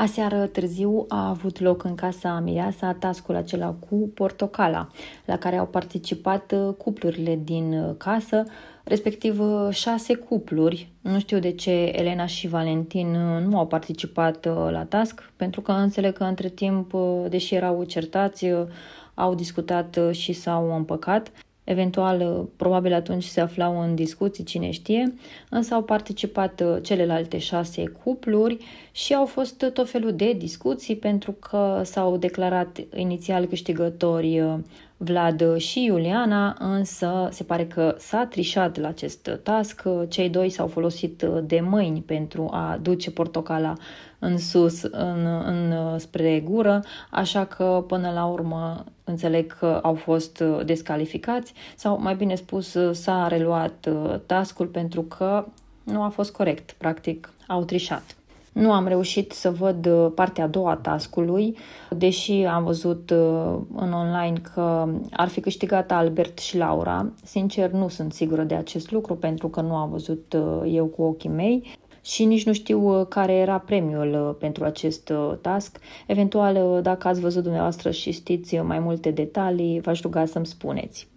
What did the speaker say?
Aseară târziu a avut loc în casa Mireasa tascul acela cu portocala, la care au participat uh, cuplurile din uh, casă, respectiv uh, șase cupluri. Nu știu de ce Elena și Valentin nu au participat la task, pentru că înțeleg că între timp, deși erau certați, au discutat și s-au împăcat eventual uh, probabil atunci se aflau în discuții, cine știe, însă au participat uh, celelalte șase cupluri și au fost uh, tot felul de discuții pentru că s-au declarat inițial câștigători Vlad și Iuliana, însă se pare că s-a trișat la acest task. Cei doi s-au folosit de mâini pentru a duce portocala în sus, în, în spre gură, așa că până la urmă înțeleg că au fost uh, descalificați sau mai bine spus uh, s-a reluat uh, tascul pentru că nu a fost corect, practic au trișat. Nu am reușit să văd partea a doua a tascului, deși am văzut în online că ar fi câștigat Albert și Laura. Sincer, nu sunt sigură de acest lucru pentru că nu am văzut eu cu ochii mei și nici nu știu uh, care era premiul uh, pentru acest uh, task. Eventual, dacă ați văzut dumneavoastră și știți mai multe detalii, v-aș ruga să-mi spuneți.